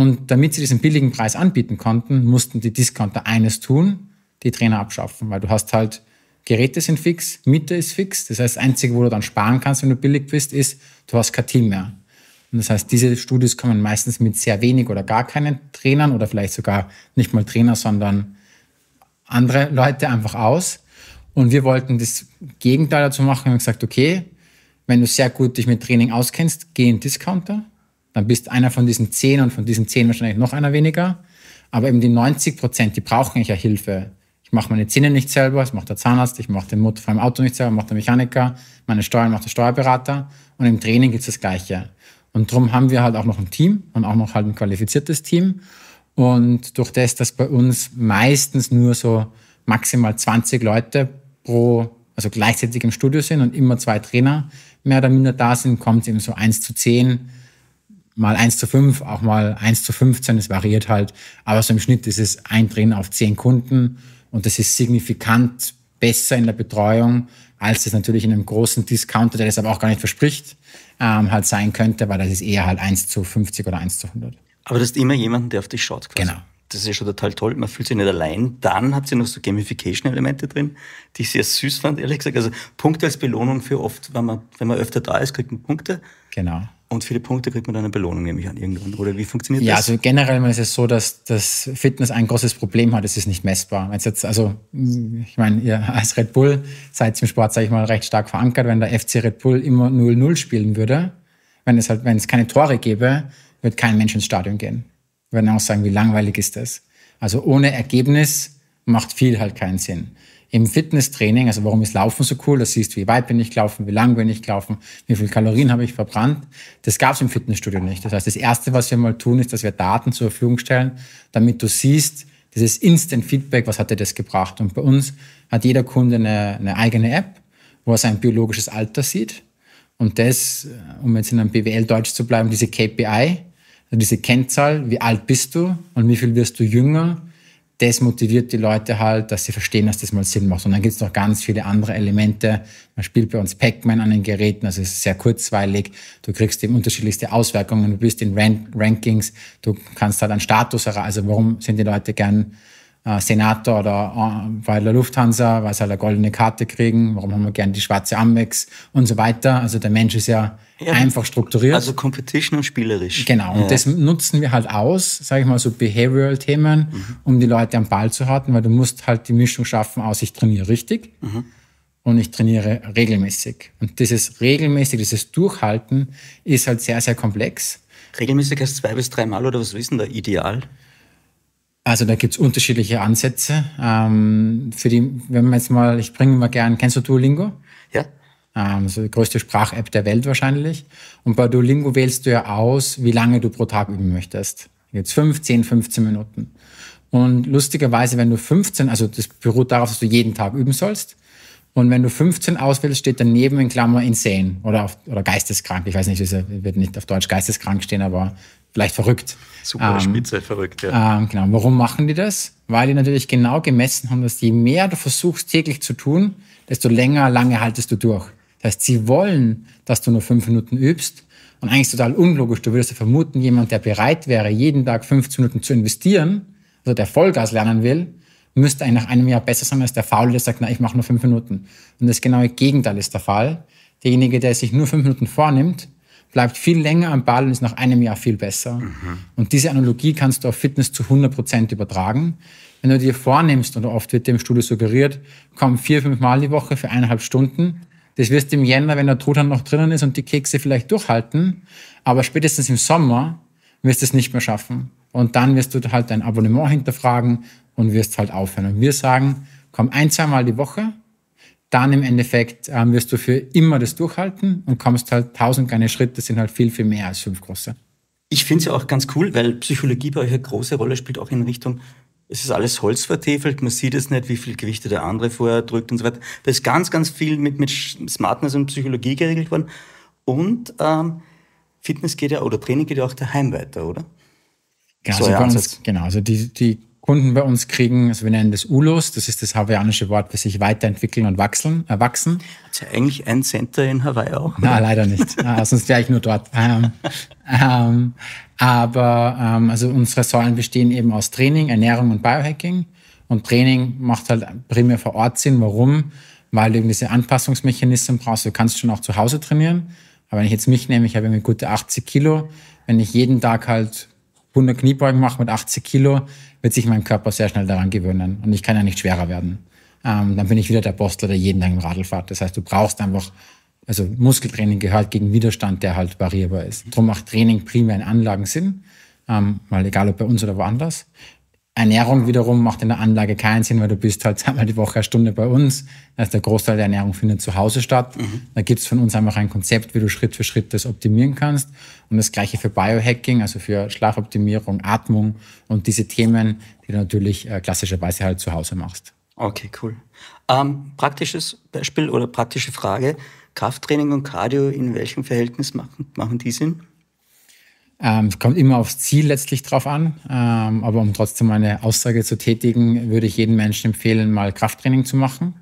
Und damit sie diesen billigen Preis anbieten konnten, mussten die Discounter eines tun, die Trainer abschaffen, weil du hast halt Geräte sind fix, Miete ist fix. Das heißt, das Einzige, wo du dann sparen kannst, wenn du billig bist, ist, du hast kein Team mehr. Und das heißt, diese Studios kommen meistens mit sehr wenig oder gar keinen Trainern oder vielleicht sogar nicht mal Trainer, sondern andere Leute einfach aus. Und wir wollten das Gegenteil dazu machen und haben gesagt, okay, wenn du sehr gut dich mit Training auskennst, geh in Discounter dann bist einer von diesen zehn und von diesen zehn wahrscheinlich noch einer weniger. Aber eben die 90 Prozent, die brauchen ja Hilfe. Ich mache meine Zähne nicht selber, das macht der Zahnarzt, ich mache den Motor vom Auto nicht selber, macht der Mechaniker, meine Steuern macht der Steuerberater. Und im Training gibt es das Gleiche. Und darum haben wir halt auch noch ein Team und auch noch halt ein qualifiziertes Team. Und durch das, dass bei uns meistens nur so maximal 20 Leute pro, also gleichzeitig im Studio sind und immer zwei Trainer mehr oder minder da sind, kommt es eben so eins zu zehn mal 1 zu 5, auch mal 1 zu 15, es variiert halt. Aber so im Schnitt ist es ein Trainer auf 10 Kunden und das ist signifikant besser in der Betreuung, als es natürlich in einem großen Discounter, der das aber auch gar nicht verspricht, ähm, halt sein könnte, weil das ist eher halt 1 zu 50 oder 1 zu 100. Aber das ist immer jemanden, der auf dich schaut. Quasi. Genau. Das ist ja schon total toll. Man fühlt sich nicht allein. Dann hat sie noch so Gamification-Elemente drin, die ich sehr süß fand, ehrlich gesagt. Also Punkte als Belohnung für oft, wenn man, wenn man öfter da ist, kriegt man Punkte. Genau. Und viele Punkte kriegt man dann eine Belohnung, nehme ich an, irgendwann. Oder wie funktioniert ja, das? Ja, also generell ist es so, dass das Fitness ein großes Problem hat. Es ist nicht messbar. Wenn es Jetzt, also, mm, ich meine, ihr als Red Bull seid im Sport, sage ich mal, recht stark verankert. Wenn der FC Red Bull immer 0-0 spielen würde, wenn es halt, wenn es keine Tore gäbe, wird kein Mensch ins Stadion gehen. Wir werden auch sagen, wie langweilig ist das? Also ohne Ergebnis macht viel halt keinen Sinn im Fitnesstraining, also warum ist Laufen so cool? Das siehst, wie weit bin ich gelaufen, wie lang bin ich gelaufen, wie viele Kalorien habe ich verbrannt. Das gab es im Fitnessstudio nicht. Das heißt, das Erste, was wir mal tun, ist, dass wir Daten zur Verfügung stellen, damit du siehst, dieses Instant-Feedback, was hat dir das gebracht? Und bei uns hat jeder Kunde eine, eine eigene App, wo er sein biologisches Alter sieht. Und das, äh, um jetzt in einem BWL-Deutsch zu bleiben, diese KPI, also diese Kennzahl, wie alt bist du und wie viel wirst du jünger das motiviert die Leute halt, dass sie verstehen, dass das mal Sinn macht. Und dann gibt es noch ganz viele andere Elemente. Man spielt bei uns Pac-Man an den Geräten, also es ist sehr kurzweilig. Du kriegst eben unterschiedlichste Auswirkungen, du bist in Rank Rankings, du kannst halt einen Status erreichen. Also warum sind die Leute gern äh, Senator oder bei äh, der Lufthansa, weil sie halt eine goldene Karte kriegen, warum haben wir gern die schwarze Amex und so weiter. Also der Mensch ist ja, ja. einfach strukturiert. Also Competition und spielerisch. Genau, und ja. das nutzen wir halt aus, sage ich mal so Behavioral-Themen, mhm. um die Leute am Ball zu halten, weil du musst halt die Mischung schaffen aus, ich trainiere richtig mhm. und ich trainiere regelmäßig. Und dieses regelmäßig, dieses Durchhalten ist halt sehr, sehr komplex. Regelmäßig heißt zwei bis dreimal oder was wissen denn da ideal? Also da gibt es unterschiedliche Ansätze. Ähm, für die, wenn man jetzt mal, ich bringe mal gern, kennst du Duolingo? Ja. Ähm, so die größte Sprach-App der Welt wahrscheinlich. Und bei Duolingo wählst du ja aus, wie lange du pro Tag üben möchtest. Jetzt 15, 15 Minuten. Und lustigerweise, wenn du 15, also das beruht darauf, dass du jeden Tag üben sollst. Und wenn du 15 auswählst, steht daneben in Klammer insane oder, auf, oder geisteskrank. Ich weiß nicht, es wird nicht auf Deutsch geisteskrank stehen, aber vielleicht verrückt. Super ähm, spitze, verrückt, ja. Ähm, genau. Warum machen die das? Weil die natürlich genau gemessen haben, dass je mehr du versuchst täglich zu tun, desto länger, lange haltest du durch. Das heißt, sie wollen, dass du nur fünf Minuten übst. Und eigentlich ist total unlogisch. Du würdest ja vermuten, jemand, der bereit wäre, jeden Tag 15 Minuten zu investieren, also der Vollgas lernen will, müsste eigentlich nach einem Jahr besser sein als der Faule, der sagt, na, ich mache nur fünf Minuten. Und das genaue Gegenteil ist der Fall. Derjenige, der sich nur fünf Minuten vornimmt, bleibt viel länger am Ball und ist nach einem Jahr viel besser. Mhm. Und diese Analogie kannst du auf Fitness zu 100 Prozent übertragen. Wenn du dir vornimmst, und oft wird dir im Studio suggeriert, komm vier, fünf Mal die Woche für eineinhalb Stunden. Das wirst du im Jänner, wenn der Truthahn noch drinnen ist und die Kekse vielleicht durchhalten. Aber spätestens im Sommer wirst du es nicht mehr schaffen. Und dann wirst du halt dein Abonnement hinterfragen und wirst halt aufhören. Und wir sagen, komm ein, zweimal die Woche dann im Endeffekt ähm, wirst du für immer das durchhalten und kommst halt tausend kleine Schritte, sind halt viel, viel mehr als fünf große. Ich finde es ja auch ganz cool, weil Psychologie bei euch eine große Rolle spielt, auch in Richtung, es ist alles holzvertäfelt, man sieht es nicht, wie viel Gewichte der andere vorher drückt und so weiter. Da ist ganz, ganz viel mit, mit Smartness und Psychologie geregelt worden. Und ähm, Fitness geht ja oder Training geht ja auch daheim weiter, oder? Genau, so also genau also die, die Kunden bei uns kriegen, also wir nennen das ULOS, das ist das hawaiianische Wort für sich weiterentwickeln und wachsen, äh, wachsen. Hat ja eigentlich ein Center in Hawaii auch? Na, leider nicht. äh, sonst wäre ich nur dort. Ähm, ähm, aber ähm, also unsere Säulen bestehen eben aus Training, Ernährung und Biohacking. Und Training macht halt primär vor Ort Sinn. Warum? Weil du eben diese Anpassungsmechanismen brauchst. Du kannst schon auch zu Hause trainieren. Aber wenn ich jetzt mich nehme, ich habe eine gute 80 Kilo. Wenn ich jeden Tag halt 100 Kniebeugen mache mit 80 Kilo, wird sich mein Körper sehr schnell daran gewöhnen. Und ich kann ja nicht schwerer werden. Ähm, dann bin ich wieder der Apostel, der jeden Tag im Radl fährt. Das heißt, du brauchst einfach, also Muskeltraining gehört gegen Widerstand, der halt variierbar ist. Darum macht Training primär in Anlagen Sinn, ähm, weil egal ob bei uns oder woanders. Ernährung wiederum macht in der Anlage keinen Sinn, weil du bist halt einmal die Woche eine Stunde bei uns. Das heißt, der Großteil der Ernährung findet zu Hause statt. Mhm. Da gibt es von uns einfach ein Konzept, wie du Schritt für Schritt das optimieren kannst. Und das gleiche für Biohacking, also für Schlafoptimierung, Atmung und diese Themen, die du natürlich äh, klassischerweise halt zu Hause machst. Okay, cool. Ähm, praktisches Beispiel oder praktische Frage. Krafttraining und Cardio, in welchem Verhältnis machen, machen die Sinn? Ähm, kommt immer aufs Ziel letztlich drauf an. Ähm, aber um trotzdem eine Aussage zu tätigen, würde ich jedem Menschen empfehlen, mal Krafttraining zu machen.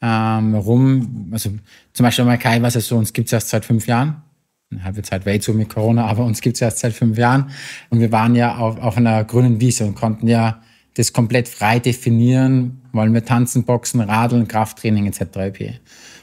Ähm, warum? Also zum Beispiel bei Kai, was es so, uns gibt es erst seit fünf Jahren. Eine halbe Zeit way zu mit Corona, aber uns gibt es erst seit fünf Jahren. Und wir waren ja auf, auf einer grünen Wiese und konnten ja das komplett frei definieren, wollen wir tanzen, boxen, radeln, Krafttraining etc.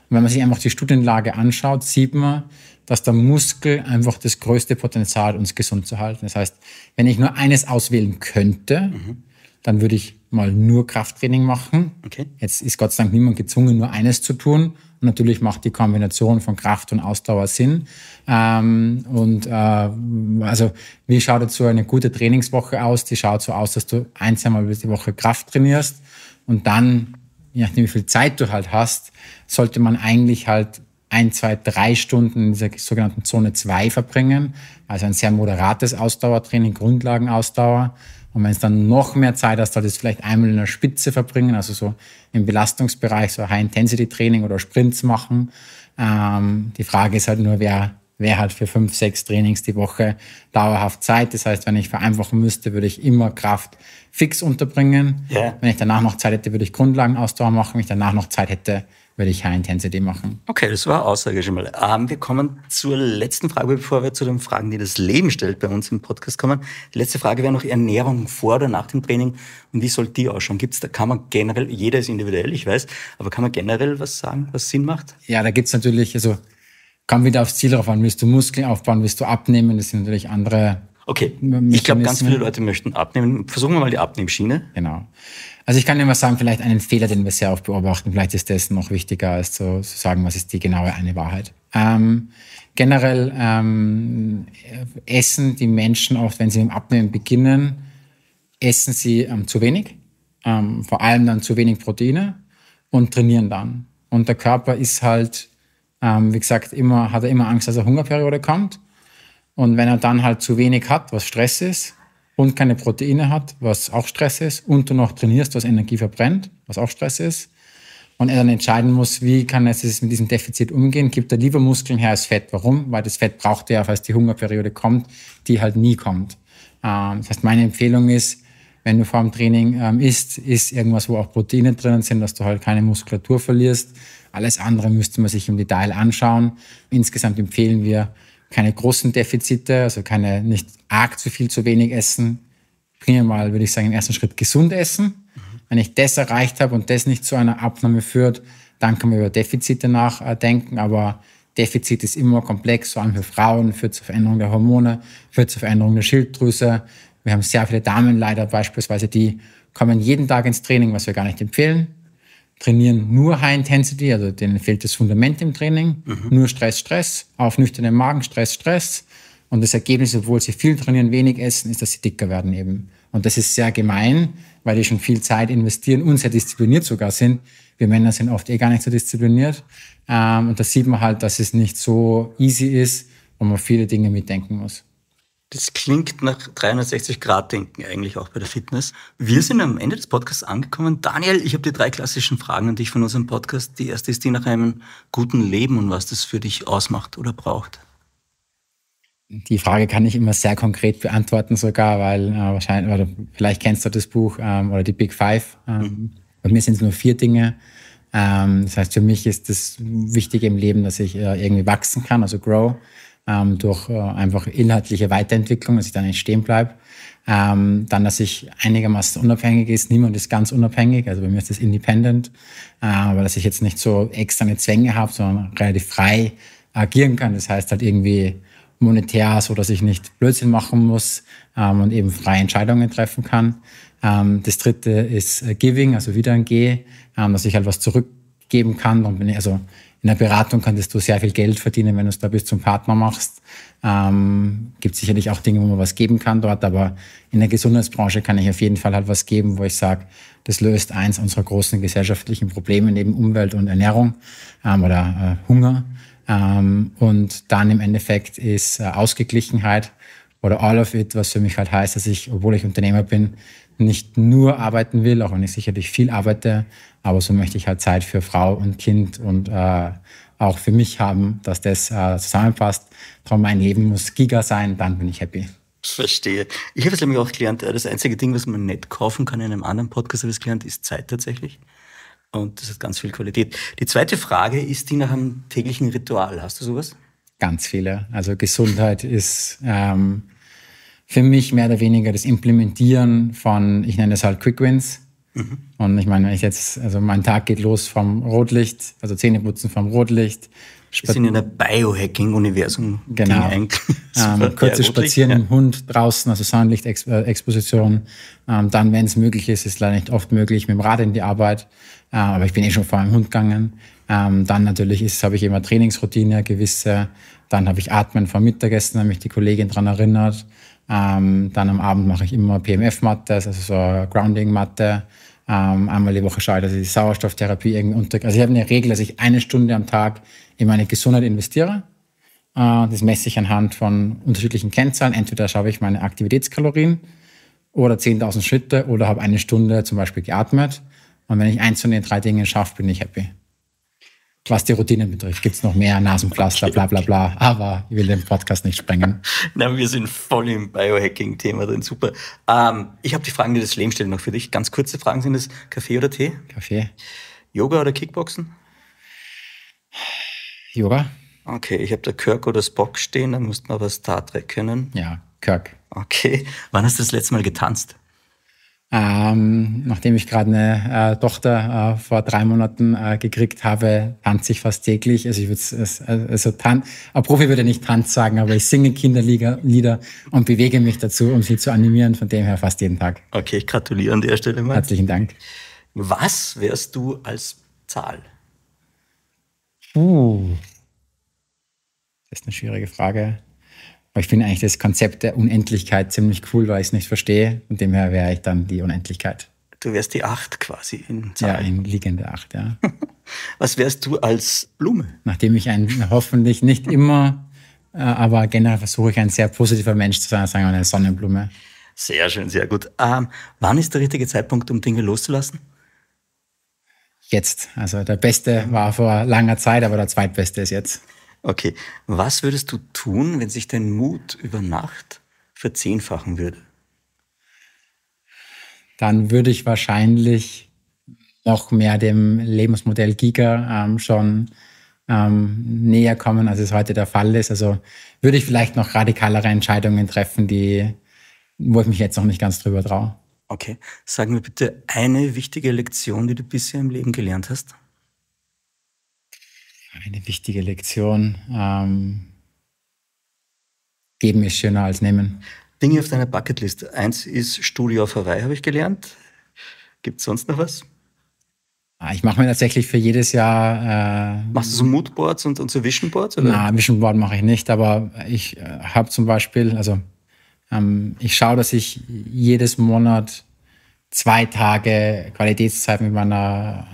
Und wenn man sich einfach die Studienlage anschaut, sieht man, dass der Muskel einfach das größte Potenzial uns gesund zu halten. Das heißt, wenn ich nur eines auswählen könnte, mhm. dann würde ich mal nur Krafttraining machen. Okay. Jetzt ist Gott sei Dank niemand gezwungen, nur eines zu tun. Und natürlich macht die Kombination von Kraft und Ausdauer Sinn. Ähm, und äh, also wie schaut jetzt so eine gute Trainingswoche aus? Die schaut so aus, dass du ein, zweimal die Woche Kraft trainierst und dann je nachdem, wie viel Zeit du halt hast, sollte man eigentlich halt ein, zwei, drei Stunden in dieser sogenannten Zone 2 verbringen. Also ein sehr moderates Ausdauertraining, Grundlagenausdauer. Und wenn es dann noch mehr Zeit hast, solltest du vielleicht einmal in der Spitze verbringen, also so im Belastungsbereich, so High-Intensity-Training oder Sprints machen. Ähm, die Frage ist halt nur, wer wäre halt für fünf, sechs Trainings die Woche dauerhaft Zeit. Das heißt, wenn ich vereinfachen müsste, würde ich immer Kraft fix unterbringen. Ja. Wenn ich danach noch Zeit hätte, würde ich Grundlagenausdauer machen. Wenn ich danach noch Zeit hätte, würde ich High Intensity machen. Okay, das war Aussage schon mal. Ähm, wir kommen zur letzten Frage, bevor wir zu den Fragen, die das Leben stellt, bei uns im Podcast kommen. Die letzte Frage wäre noch Ernährung vor oder nach dem Training. Und wie soll die ausschauen? Gibt's da, kann man generell, jeder ist individuell, ich weiß, aber kann man generell was sagen, was Sinn macht? Ja, da gibt es natürlich, also kann wieder aufs Ziel drauf an. Willst du Muskeln aufbauen? Willst du abnehmen? Das sind natürlich andere. Okay. Mechanismen. Ich glaube, ganz viele Leute möchten abnehmen. Versuchen wir mal die Abnehmschiene. Genau. Also ich kann dir mal sagen, vielleicht einen Fehler, den wir sehr oft beobachten. Vielleicht ist das noch wichtiger, als zu, zu sagen, was ist die genaue eine Wahrheit. Ähm, generell ähm, essen die Menschen oft, wenn sie im Abnehmen beginnen, essen sie ähm, zu wenig. Ähm, vor allem dann zu wenig Proteine und trainieren dann. Und der Körper ist halt ähm, wie gesagt, immer, hat er immer Angst, dass er Hungerperiode kommt. Und wenn er dann halt zu wenig hat, was Stress ist, und keine Proteine hat, was auch Stress ist, und du noch trainierst, was Energie verbrennt, was auch Stress ist, und er dann entscheiden muss, wie kann er jetzt mit diesem Defizit umgehen, gibt er lieber Muskeln her als Fett. Warum? Weil das Fett braucht er, falls die Hungerperiode kommt, die halt nie kommt. Ähm, das heißt, meine Empfehlung ist, wenn du vor dem Training ähm, isst, ist irgendwas, wo auch Proteine drinnen sind, dass du halt keine Muskulatur verlierst alles andere müsste man sich im Detail anschauen. Insgesamt empfehlen wir keine großen Defizite, also keine, nicht arg zu viel, zu wenig essen. Primär würde ich sagen, im ersten Schritt gesund essen. Mhm. Wenn ich das erreicht habe und das nicht zu einer Abnahme führt, dann kann man über Defizite nachdenken, aber Defizit ist immer komplex, vor allem für Frauen, führt zur Veränderung der Hormone, führt zur Veränderung der Schilddrüse. Wir haben sehr viele Damen leider beispielsweise, die kommen jeden Tag ins Training, was wir gar nicht empfehlen trainieren nur High Intensity, also denen fehlt das Fundament im Training, mhm. nur Stress, Stress, auf nüchternen Magen, Stress, Stress. Und das Ergebnis, obwohl sie viel trainieren, wenig essen, ist, dass sie dicker werden eben. Und das ist sehr gemein, weil die schon viel Zeit investieren und sehr diszipliniert sogar sind. Wir Männer sind oft eh gar nicht so diszipliniert. Ähm, und da sieht man halt, dass es nicht so easy ist und man viele Dinge mitdenken muss. Das klingt nach 360-Grad-Denken eigentlich auch bei der Fitness. Wir sind am Ende des Podcasts angekommen. Daniel, ich habe die drei klassischen Fragen an dich von unserem Podcast. Die erste ist die nach einem guten Leben und was das für dich ausmacht oder braucht. Die Frage kann ich immer sehr konkret beantworten sogar, weil äh, wahrscheinlich, oder vielleicht kennst du das Buch ähm, oder die Big Five. Ähm, mhm. Bei mir sind es nur vier Dinge. Ähm, das heißt, für mich ist das Wichtige im Leben, dass ich äh, irgendwie wachsen kann, also grow ähm, durch äh, einfach inhaltliche Weiterentwicklung, dass ich dann nicht stehen bleibe. Ähm, dann, dass ich einigermaßen unabhängig ist. Niemand ist ganz unabhängig, also bei mir ist das independent, äh, aber dass ich jetzt nicht so externe Zwänge habe, sondern relativ frei agieren kann. Das heißt halt irgendwie monetär, so dass ich nicht Blödsinn machen muss ähm, und eben freie Entscheidungen treffen kann. Ähm, das dritte ist äh, Giving, also wieder ein G, ähm, dass ich halt was zurückgeben kann. Dann bin ich, also in der Beratung könntest du sehr viel Geld verdienen, wenn du es da bis zum Partner machst. Ähm, gibt sicherlich auch Dinge, wo man was geben kann dort, aber in der Gesundheitsbranche kann ich auf jeden Fall halt was geben, wo ich sage, das löst eins unserer großen gesellschaftlichen Probleme neben Umwelt und Ernährung ähm, oder äh, Hunger. Ähm, und dann im Endeffekt ist äh, Ausgeglichenheit oder all of it, was für mich halt heißt, dass ich, obwohl ich Unternehmer bin, nicht nur arbeiten will, auch wenn ich sicherlich viel arbeite, aber so möchte ich halt Zeit für Frau und Kind und äh, auch für mich haben, dass das äh, zusammenpasst. Darum mein Leben muss Giga sein, dann bin ich happy. Verstehe. Ich habe es nämlich auch gelernt, äh, das einzige Ding, was man nicht kaufen kann in einem anderen Podcast, habe ich gelernt, ist Zeit tatsächlich. Und das hat ganz viel Qualität. Die zweite Frage ist die nach einem täglichen Ritual. Hast du sowas? Ganz viele. Also Gesundheit ist ähm, für mich mehr oder weniger das Implementieren von, ich nenne das halt Quick Wins. Mhm. Und ich meine, wenn ich jetzt, also mein Tag geht los vom Rotlicht, also Zähne putzen vom Rotlicht. Wir sind in der Biohacking-Universum. Genau. Ähm, kurzes ja, Spazieren ja. im Hund draußen, also Soundlichtexposition. Äh, ähm, dann, wenn es möglich ist, ist leider nicht oft möglich, mit dem Rad in die Arbeit. Ähm, aber ich bin eh schon vor einem Hund gegangen. Ähm, dann natürlich habe ich immer Trainingsroutine, gewisse. Dann habe ich Atmen vor Mittagessen, da mich die Kollegin dran erinnert. Ähm, dann am Abend mache ich immer PMF-Matte, also so Grounding-Matte ähm, einmal die Woche schaue, dass ich die Sauerstofftherapie irgendwie unter. Also ich habe eine Regel, dass ich eine Stunde am Tag in meine Gesundheit investiere. Äh, das messe ich anhand von unterschiedlichen Kennzahlen. Entweder schaue ich meine Aktivitätskalorien oder 10.000 Schritte oder habe eine Stunde zum Beispiel geatmet. Und wenn ich eins von den drei Dingen schaffe, bin ich happy was die Routine betrifft, gibt es noch mehr Nasenpflaster, okay, bla bla bla. Aber ich will den Podcast nicht sprengen. Na, wir sind voll im Biohacking-Thema drin. Super. Ähm, ich habe die Fragen, die das Leben stellen, noch für dich. Ganz kurze Fragen sind es Kaffee oder Tee? Kaffee. Yoga oder Kickboxen? Yoga. Okay, ich habe da Kirk oder Spock stehen, dann mussten wir was Star Trek können. Ja, Kirk. Okay. Wann hast du das letzte Mal getanzt? Ähm, nachdem ich gerade eine äh, Tochter äh, vor drei Monaten äh, gekriegt habe, tanze ich fast täglich. Also ich würde also tan ein Profi würde nicht Tanz sagen, aber ich singe Kinderlieder und bewege mich dazu, um sie zu animieren. Von dem her fast jeden Tag. Okay, ich gratuliere an der Stelle mal. Herzlichen Dank. Was wärst du als Zahl? Uh, Das ist eine schwierige Frage. Aber ich finde eigentlich das Konzept der Unendlichkeit ziemlich cool, weil ich es nicht verstehe. Und dem wäre ich dann die Unendlichkeit. Du wärst die Acht quasi in Zahl. Ja, in liegende Acht, ja. Was wärst du als Blume? Nachdem ich ein hoffentlich nicht immer, äh, aber generell versuche ich ein sehr positiver Mensch zu sein, sagen eine Sonnenblume. Sehr schön, sehr gut. Ähm, wann ist der richtige Zeitpunkt, um Dinge loszulassen? Jetzt. Also der beste war vor langer Zeit, aber der zweitbeste ist jetzt. Okay. Was würdest du tun, wenn sich dein Mut über Nacht verzehnfachen würde? Dann würde ich wahrscheinlich noch mehr dem Lebensmodell Giga ähm, schon ähm, näher kommen, als es heute der Fall ist. Also würde ich vielleicht noch radikalere Entscheidungen treffen, die, wo ich mich jetzt noch nicht ganz drüber traue. Okay. Sagen wir bitte eine wichtige Lektion, die du bisher im Leben gelernt hast eine wichtige Lektion. Ähm, geben ist schöner als nehmen. Dinge auf deiner Bucketlist. Eins ist Studio auf Hawaii, habe ich gelernt. Gibt es sonst noch was? Ah, ich mache mir tatsächlich für jedes Jahr. Äh, Machst du so Moodboards und, und so Visionboards? Nein, Visionboard mache ich nicht, aber ich äh, habe zum Beispiel, also ähm, ich schaue, dass ich jedes Monat zwei Tage Qualitätszeit mit meiner,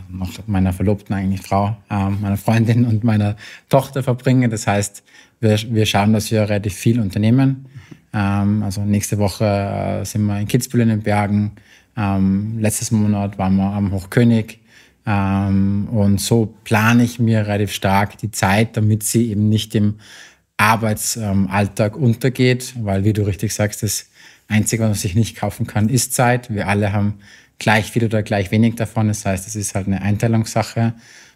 meiner Verlobten, eigentlich Frau, ähm, meiner Freundin und meiner Tochter verbringen. Das heißt, wir, wir schauen, dass wir relativ viel unternehmen. Ähm, also nächste Woche äh, sind wir in Kitzbühel in den Bergen. Ähm, letztes Monat waren wir am Hochkönig. Ähm, und so plane ich mir relativ stark die Zeit, damit sie eben nicht im Arbeitsalltag untergeht, weil wie du richtig sagst, das Einzige, was man sich nicht kaufen kann, ist Zeit. Wir alle haben gleich viel oder gleich wenig davon. Das heißt, es ist halt eine Einteilungssache.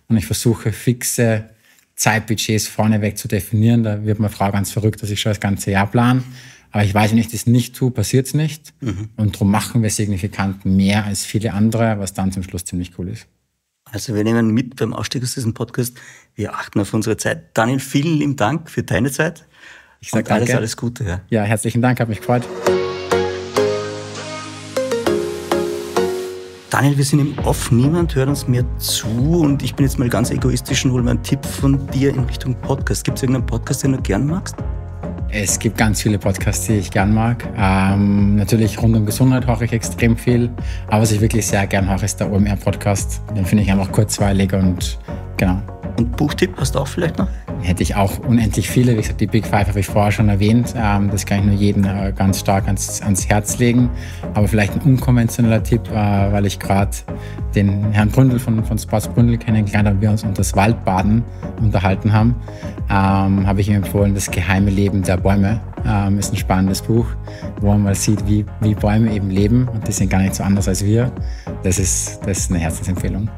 Und ich versuche fixe Zeitbudgets vorneweg zu definieren. Da wird meine Frau ganz verrückt, dass ich schon das ganze Jahr plan. Aber ich weiß, wenn ich das nicht tue, passiert es nicht. Mhm. Und darum machen wir signifikant mehr als viele andere, was dann zum Schluss ziemlich cool ist. Also wir nehmen mit beim Ausstieg aus diesem Podcast, wir achten auf unsere Zeit. Daniel, vielen lieben Dank für deine Zeit. Ich sage alles, alles Gute. Ja. ja, herzlichen Dank, hat mich gefreut. Daniel, wir sind im Off, niemand hört uns mehr zu und ich bin jetzt mal ganz egoistisch und hole mir einen Tipp von dir in Richtung Podcast. Gibt es irgendeinen Podcast, den du gern magst? Es gibt ganz viele Podcasts, die ich gern mag. Ähm, natürlich rund um Gesundheit höre ich extrem viel. Aber was ich wirklich sehr gern höre, ist der OMR-Podcast. Den finde ich einfach kurzweilig und genau, und Buchtipp hast du auch vielleicht noch? Hätte ich auch unendlich viele. Wie gesagt, die Big Five habe ich vorher schon erwähnt. Ähm, das kann ich nur jedem äh, ganz stark ans, ans Herz legen. Aber vielleicht ein unkonventioneller Tipp, äh, weil ich gerade den Herrn Bründel von, von Sports Bründel kennengelernt habe, wir uns unter das Waldbaden unterhalten haben, ähm, habe ich ihm empfohlen, das geheime Leben der Bäume ähm, ist ein spannendes Buch, wo man mal sieht, wie, wie Bäume eben leben und die sind gar nicht so anders als wir. Das ist, das ist eine Herzensempfehlung.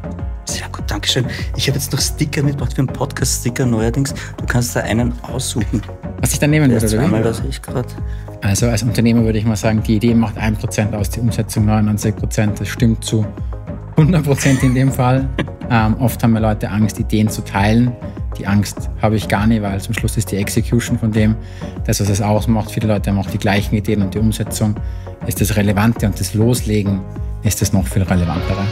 Sehr gut, Dankeschön. Ich habe jetzt noch Sticker mitgebracht für einen Podcast-Sticker neuerdings. Du kannst da einen aussuchen. Was ich dann nehmen würde, zweimal, oder? ich gerade. Also als Unternehmer würde ich mal sagen, die Idee macht 1% aus, die Umsetzung 99%. Das stimmt zu 100% in dem Fall. ähm, oft haben wir Leute Angst, Ideen zu teilen. Die Angst habe ich gar nicht, weil zum Schluss ist die Execution von dem, das, was es ausmacht, viele Leute haben auch die gleichen Ideen und die Umsetzung ist das Relevante und das Loslegen ist das noch viel relevantere.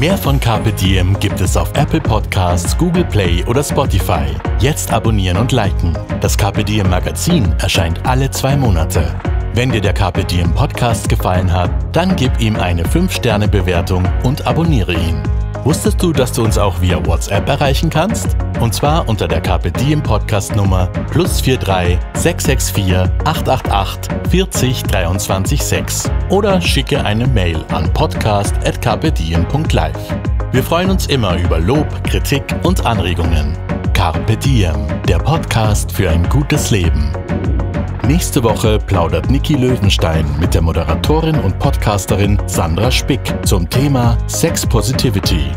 Mehr von Carpe Diem gibt es auf Apple Podcasts, Google Play oder Spotify. Jetzt abonnieren und liken. Das Carpe Diem Magazin erscheint alle zwei Monate. Wenn dir der Carpe Diem Podcast gefallen hat, dann gib ihm eine 5-Sterne-Bewertung und abonniere ihn. Wusstest du, dass du uns auch via WhatsApp erreichen kannst? Und zwar unter der Carpe Diem Podcast Nummer plus 43 664 888 40 23 6 oder schicke eine Mail an podcast.kpdiem.live. Wir freuen uns immer über Lob, Kritik und Anregungen. Carpe Diem, der Podcast für ein gutes Leben. Nächste Woche plaudert Niki Löwenstein mit der Moderatorin und Podcasterin Sandra Spick zum Thema Sex Positivity.